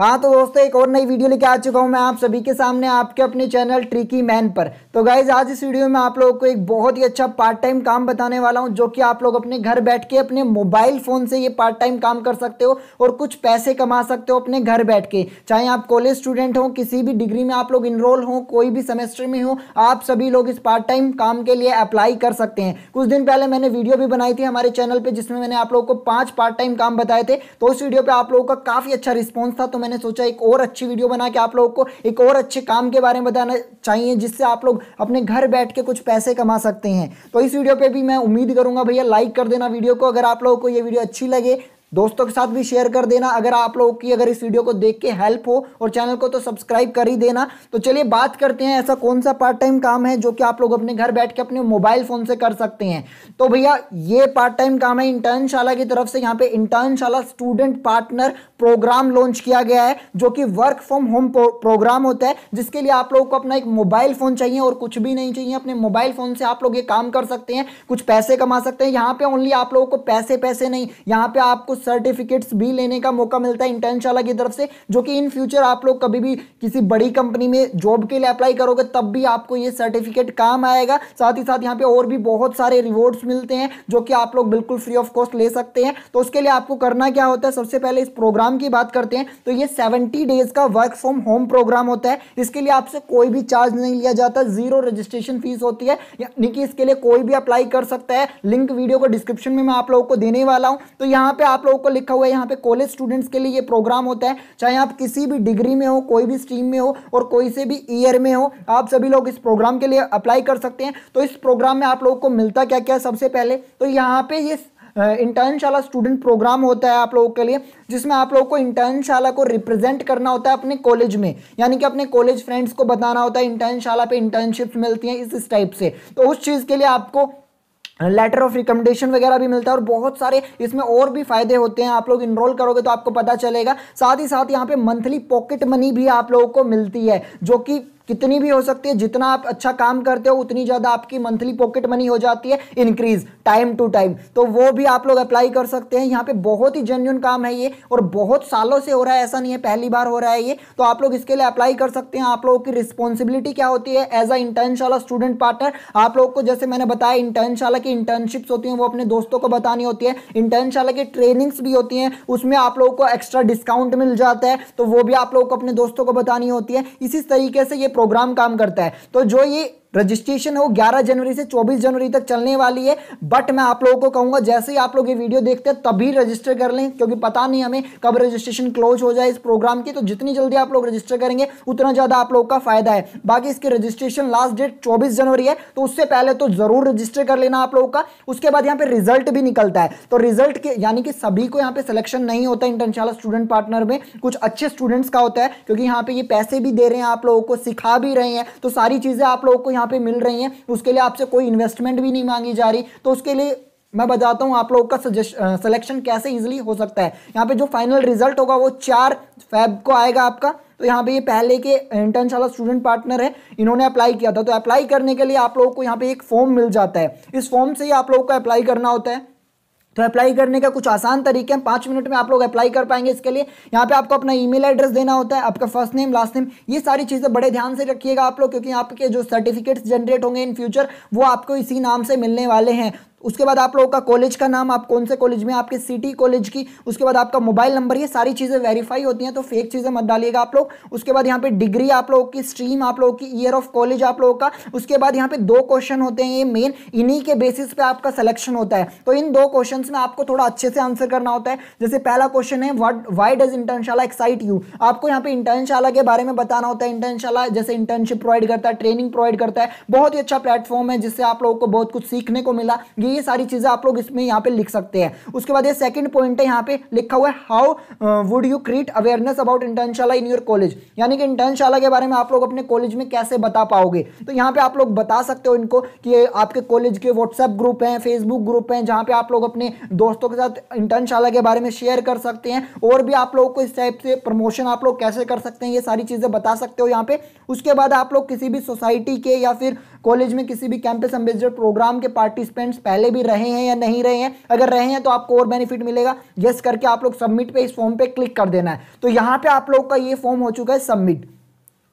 हाँ तो दोस्तों एक और नई वीडियो लेके आ चुका हूँ मैं आप सभी के सामने आपके अपने चैनल ट्रिकी मैन पर तो गाइज आज इस वीडियो में आप लोगों को एक बहुत ही अच्छा पार्ट टाइम काम बताने वाला हूँ जो कि आप लोग अपने घर बैठ के अपने मोबाइल फ़ोन से ये पार्ट टाइम काम कर सकते हो और कुछ पैसे कमा सकते हो अपने घर बैठ के चाहे आप कॉलेज स्टूडेंट हो किसी भी डिग्री में आप लोग इनरोल हो कोई भी सेमेस्टर में हो आप सभी लोग इस पार्ट टाइम काम के लिए अप्लाई कर सकते हैं कुछ दिन पहले मैंने वीडियो भी बनाई थी हमारे चैनल पर जिसमें मैंने आप लोगों को पांच पार्ट टाइम काम बताए थे तो उस वीडियो पर आप लोगों का काफ़ी अच्छा रिस्पॉन्स था तो मैंने सोचा एक और अच्छी वीडियो बना के आप लोगों को एक और अच्छे काम के बारे में बताना चाहिए जिससे आप लोग अपने घर बैठ के कुछ पैसे कमा सकते हैं तो इस वीडियो पर भी मैं उम्मीद करूंगा भैया लाइक कर देना वीडियो को अगर आप लोगों को ये वीडियो अच्छी लगे दोस्तों के साथ भी शेयर कर देना अगर आप लोगों की अगर इस वीडियो को देख के हेल्प हो और चैनल को तो सब्सक्राइब कर ही देना तो चलिए बात करते हैं ऐसा कौन सा पार्ट टाइम काम है जो कि आप लोग अपने घर बैठ के अपने मोबाइल फ़ोन से कर सकते हैं तो भैया ये पार्ट टाइम काम है इंटर्नशाला की तरफ से यहाँ पे Internshala student partner program launch किया गया है जो कि वर्क फ्रॉम होम प्रोग्राम होता है जिसके लिए आप लोगों को अपना एक मोबाइल फ़ोन चाहिए और कुछ भी नहीं चाहिए अपने मोबाइल फ़ोन से आप लोग ये काम कर सकते हैं कुछ पैसे कमा सकते हैं यहाँ पे ओनली आप लोगों को पैसे पैसे नहीं यहाँ पे आपको सर्टिफिकेट्स भी लेने का मौका मिलता है इंटर्नशाला की तरफ से जो कि इन फ्यूचर आप लोग कभी भी किसी बड़ी कंपनी में जॉब के लिए अप्लाई करोगे तब भी आपको ये सर्टिफिकेट काम आएगा साथ ही साथ यहाँ पे और भी बहुत सारे रिवॉर्ड्स मिलते हैं जो कि आप लोग बिल्कुल फ्री ऑफ कॉस्ट ले सकते हैं तो उसके लिए आपको करना क्या होता है सबसे पहले इस प्रोग्राम की बात करते हैं तो ये सेवेंटी डेज का वर्क फ्रॉम होम प्रोग्राम होता है इसके लिए आपसे कोई भी चार्ज नहीं लिया जाता जीरो रजिस्ट्रेशन फीस होती है यानी कि इसके लिए कोई भी अप्लाई कर सकता है लिंक वीडियो को डिस्क्रिप्शन में मैं आप लोगों को देने वाला हूँ तो यहाँ पे आप लोग लोगों को लिखा हुआ है यहाँ पे कॉलेज स्टूडेंट्स के लिए ये प्रोग्राम होता है चाहे आप किसी भी डिग्री में हो कोई भी स्ट्रीम में हो और कोई से भी ईयर में हो आप सभी लोग इस प्रोग्राम के लिए अप्लाई कर सकते हैं तो इस प्रोग्राम में आप लोगों को मिलता क्या क्या सबसे पहले तो यहाँ पे ये इंटर्नशाला स्टूडेंट प्रोग्राम होता है आप लोगों के लिए जिसमें आप लोगों को इंटर्नशाला को रिप्रेजेंट करना होता है अपने कॉलेज में यानी कि अपने कॉलेज फ्रेंड्स को बताना होता है इंटर्नशाला पे इंटर्नशिप मिलती हैं इस टाइप से तो उस चीज़ के लिए आपको लेटर ऑफ रिकमेंडेशन वगैरह भी मिलता है और बहुत सारे इसमें और भी फायदे होते हैं आप लोग इनरोल करोगे तो आपको पता चलेगा साथ ही साथ यहाँ पे मंथली पॉकेट मनी भी आप लोगों को मिलती है जो कि कितनी भी हो सकती है जितना आप अच्छा काम करते हो उतनी ज़्यादा आपकी मंथली पॉकेट मनी हो जाती है इंक्रीज टाइम टू टाइम तो वो भी आप लोग अप्लाई कर सकते हैं यहाँ पे बहुत ही जेन्यून काम है ये और बहुत सालों से हो रहा है ऐसा नहीं है पहली बार हो रहा है ये तो आप लोग इसके लिए अप्लाई कर सकते हैं आप लोगों की रिस्पॉन्सिबिलिटी क्या होती है as a Internshala student partner आप लोग को जैसे मैंने बताया इंटर्नशाला की इंटर्नशिप्स होती हैं वो अपने दोस्तों को बतानी होती है इंटर्नशाला की ट्रेनिंग्स भी होती हैं उसमें आप लोगों को एक्स्ट्रा डिस्काउंट मिल जाता है तो वो भी आप लोगों को अपने दोस्तों को बतानी होती है इसी तरीके से ये प्रोग्राम काम करता है तो जो ये रजिस्ट्रेशन हो 11 जनवरी से 24 जनवरी तक चलने वाली है बट मैं आप लोगों को कहूंगा जैसे ही आप लोग ये वीडियो देखते हैं तभी रजिस्टर कर लें क्योंकि पता नहीं हमें कब रजिस्ट्रेशन क्लोज हो जाए इस प्रोग्राम की तो जितनी जल्दी आप लोग रजिस्टर करेंगे उतना ज़्यादा आप लोगों का फायदा है बाकी इसके रजिस्ट्रेशन लास्ट डेट चौबीस जनवरी है तो उससे पहले तो ज़रूर रजिस्टर कर लेना आप लोगों का उसके बाद यहाँ पे रिजल्ट भी निकलता है तो रिजल्ट के यानी कि सभी को यहाँ पे सिलेक्शन नहीं होता इंटरशाला स्टूडेंट पार्टनर में कुछ अच्छे स्टूडेंट्स का होता है क्योंकि यहाँ पे ये पैसे भी दे रहे हैं आप लोगों को सिखा भी रहे हैं तो सारी चीज़ें आप लोगों को यहाँ यहाँ पे मिल रही हैं उसके लिए आपसे कोई इन्वेस्टमेंट भी नहीं मांगी जा रही तो उसके लिए मैं बताता हूँ आप लोगों का सिलेक्शन कैसे इजिली हो सकता है यहाँ पे जो फाइनल रिजल्ट होगा वो चार फैब को आएगा आपका तो यहाँ पे ये पहले के इंटर्नशाला स्टूडेंट पार्टनर है इन्होंने अप्लाई किया था तो अप्लाई करने के लिए आप लोगों को यहाँ पे एक फॉर्म मिल जाता है इस फॉर्म से ही आप लोगों को अप्लाई करना होता है तो अप्लाई करने का कुछ आसान तरीके हैं पाँच मिनट में आप लोग अप्लाई कर पाएंगे इसके लिए यहाँ पे आपको अपना ईमेल एड्रेस देना होता है आपका फर्स्ट नेम लास्ट नेम ये सारी चीज़ें बड़े ध्यान से रखिएगा आप लोग क्योंकि आपके जो सर्टिफिकेट्स जनरेट होंगे इन फ्यूचर वो आपको इसी नाम से मिलने वाले हैं उसके बाद आप लोगों का कॉलेज का नाम आप कौन से कॉलेज में आपके सिटी कॉलेज की उसके बाद आपका मोबाइल नंबर ये सारी चीज़ें वेरीफाई होती हैं तो फेक चीज़ें मत डालिएगा आप लोग उसके बाद यहाँ पे डिग्री आप लोगों की स्ट्रीम आप लोगों की ईयर ऑफ कॉलेज आप लोगों का उसके बाद यहाँ पे दो क्वेश्चन होते हैं ये मेन इन्हीं के बेसिस पे आपका सलेक्शन होता है तो इन दो क्वेश्चन में आपको थोड़ा अच्छे से आंसर करना होता है जैसे पहला क्वेश्चन है what why does Internshala excite you आपको यहाँ पे इंटर्नशाला के बारे में बताना होता है इंटर्नशाला जैसे इंटर्नशिप प्रोवाइड करता है ट्रेनिंग प्रोवाइड करता है बहुत ही अच्छा प्लेटफॉर्म है जिससे आप लोगों को बहुत कुछ सीखने को मिला ये ये सारी चीज़ें आप लोग इसमें यहाँ पे लिख सकते हैं उसके बाद ये सेकंड पॉइंट है यहाँ पे लिखा हुआ है how would you create awareness about Internshala in your college यानी कि इंटर्नशाला के बारे में आप लोग अपने कॉलेज में कैसे बता पाओगे तो यहाँ पे आप लोग बता सकते हो इनको कि आपके कॉलेज के व्हाट्सएप ग्रुप हैं फेसबुक ग्रुप हैं जहाँ पे आप लोग अपने दोस्तों के साथ इंटर्नशाला के बारे में शेयर कर सकते हैं और भी आप लोगों को इस टाइप से प्रमोशन आप लोग कैसे कर सकते हैं ये सारी चीज़ें बता सकते हो यहाँ पे उसके बाद आप लोग किसी भी सोसाइटी के या फिर कॉलेज में किसी भी कैंपस एम्बेसडर प्रोग्राम के पार्टिसिपेंट्स पहले भी रहे हैं या नहीं रहे हैं अगर रहे हैं तो आपको और बेनिफिट मिलेगा यस करके आप लोग सबमिट पे इस फॉर्म पे क्लिक कर देना है तो यहाँ पे आप लोग का ये फॉर्म हो चुका है सबमिट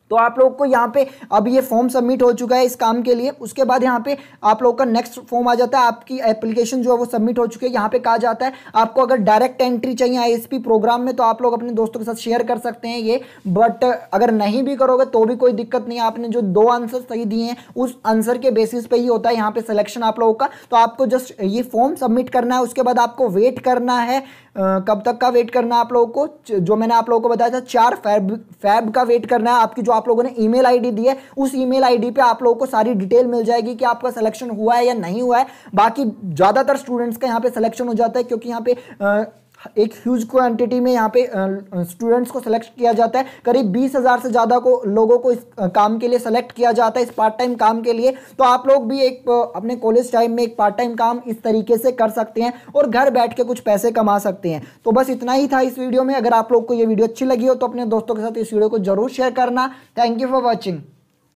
तो आप लोग को यहाँ पे अब ये फॉर्म सबमिट हो चुका है इस काम के लिए उसके बाद यहाँ पे आप लोग का नेक्स्ट फॉर्म आ जाता है आपकी एप्लीकेशन जो है वो सबमिट हो चुकी है यहाँ पे कहा जाता है आपको अगर डायरेक्ट एंट्री चाहिए आईएसपी प्रोग्राम में तो आप लोग अपने दोस्तों के साथ शेयर कर सकते हैं ये बट अगर नहीं भी करोगे तो भी कोई दिक्कत नहीं है आपने जो दो आंसर सही दिए हैं उस आंसर के बेसिस पर ही होता है यहाँ पे सिलेक्शन आप लोगों का तो आपको जस्ट ये फॉर्म सबमिट करना है उसके बाद आपको वेट करना है कब तक का वेट करना है आप लोगों को जो मैंने आप लोगों को बताया था चार फैब फैब का वेट करना है आपकी जो आप लोगों ने ईमेल आईडी दी है उस ईमेल आईडी पे आप लोगों को सारी डिटेल मिल जाएगी कि आपका सिलेक्शन हुआ है या नहीं हुआ है बाकी ज़्यादातर स्टूडेंट्स का यहाँ पे सिलेक्शन हो जाता है क्योंकि यहाँ पे एक ह्यूज क्वांटिटी में यहाँ पे स्टूडेंट्स को सिलेक्ट किया जाता है करीब बीस हज़ार से ज़्यादा को लोगों को इस काम के लिए सेलेक्ट किया जाता है इस पार्ट टाइम काम के लिए तो आप लोग भी एक अपने कॉलेज टाइम में एक पार्ट टाइम काम इस तरीके से कर सकते हैं और घर बैठ के कुछ पैसे कमा सकते हैं तो बस इतना ही था इस वीडियो में अगर आप लोग को ये वीडियो अच्छी लगी हो तो अपने दोस्तों के साथ इस वीडियो को जरूर शेयर करना थैंक यू फॉर वॉचिंग